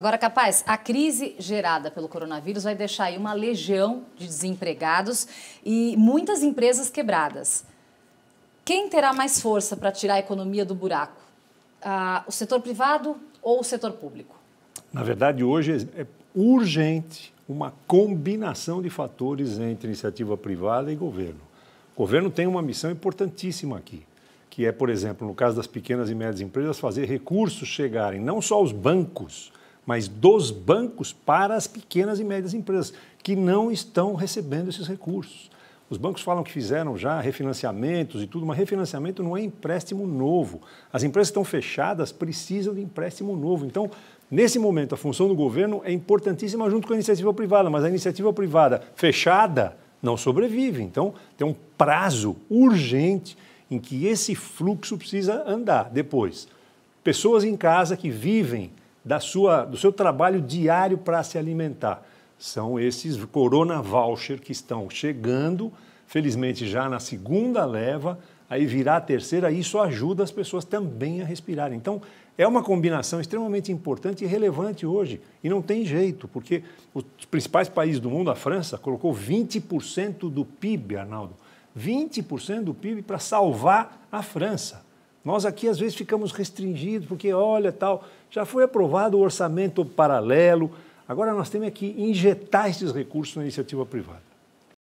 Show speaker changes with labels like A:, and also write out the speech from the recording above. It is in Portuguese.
A: Agora, capaz, a crise gerada pelo coronavírus vai deixar aí uma legião de desempregados e muitas empresas quebradas. Quem terá mais força para tirar a economia do buraco? Ah, o setor privado ou o setor público?
B: Na verdade, hoje é urgente uma combinação de fatores entre iniciativa privada e governo. O governo tem uma missão importantíssima aqui, que é, por exemplo, no caso das pequenas e médias empresas, fazer recursos chegarem não só aos bancos, mas dos bancos para as pequenas e médias empresas, que não estão recebendo esses recursos. Os bancos falam que fizeram já refinanciamentos e tudo, mas refinanciamento não é empréstimo novo. As empresas estão fechadas, precisam de empréstimo novo. Então, nesse momento, a função do governo é importantíssima junto com a iniciativa privada, mas a iniciativa privada fechada não sobrevive. Então, tem um prazo urgente em que esse fluxo precisa andar. Depois, pessoas em casa que vivem da sua, do seu trabalho diário para se alimentar. São esses Corona Voucher que estão chegando, felizmente já na segunda leva, aí virá a terceira, e isso ajuda as pessoas também a respirar. Então, é uma combinação extremamente importante e relevante hoje. E não tem jeito, porque os principais países do mundo, a França, colocou 20% do PIB, Arnaldo. 20% do PIB para salvar a França. Nós aqui às vezes ficamos restringidos, porque olha tal, já foi aprovado o orçamento paralelo, agora nós temos que injetar esses recursos na iniciativa privada.